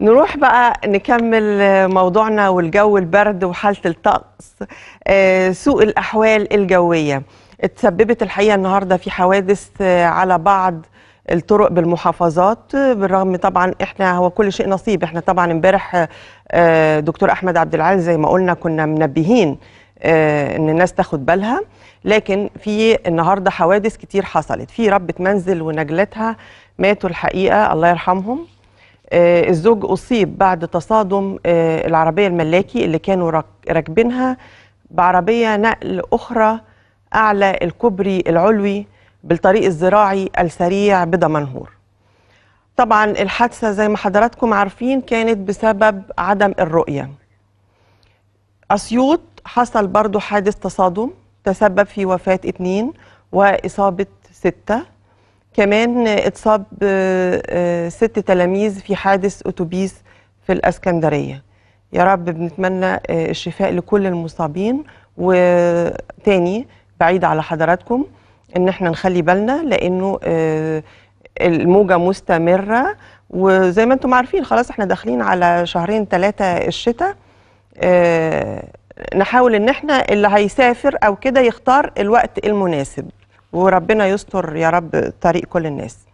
نروح بقى نكمل موضوعنا والجو البرد وحالة الطقس آه، سوء الأحوال الجوية اتسببت الحقيقة النهاردة في حوادث آه، على بعض الطرق بالمحافظات آه، بالرغم طبعا احنا هو كل شيء نصيب احنا طبعا امبارح دكتور احمد عبد العال زي ما قلنا كنا منبهين ان الناس تاخد بالها لكن في النهارده حوادث كتير حصلت في ربة منزل ونجلتها ماتوا الحقيقه الله يرحمهم آه، الزوج أصيب بعد تصادم آه، العربية الملاكي اللي كانوا راكبينها بعربية نقل أخرى أعلى الكوبري العلوي بالطريق الزراعي السريع بدمنهور طبعا الحادثة زي ما حضراتكم عارفين كانت بسبب عدم الرؤية أسيوط حصل برضو حادث تصادم تسبب في وفاة اتنين وإصابة سته كمان اتصاب آه، آه، ست تلاميذ في حادث أتوبيس في الأسكندرية يا رب بنتمنى آه، الشفاء لكل المصابين وتاني بعيد على حضراتكم ان احنا نخلي بالنا لانه الموجه مستمره وزي ما انتم عارفين خلاص احنا داخلين على شهرين ثلاثه الشتاء نحاول ان احنا اللي هيسافر او كده يختار الوقت المناسب وربنا يستر يا رب طريق كل الناس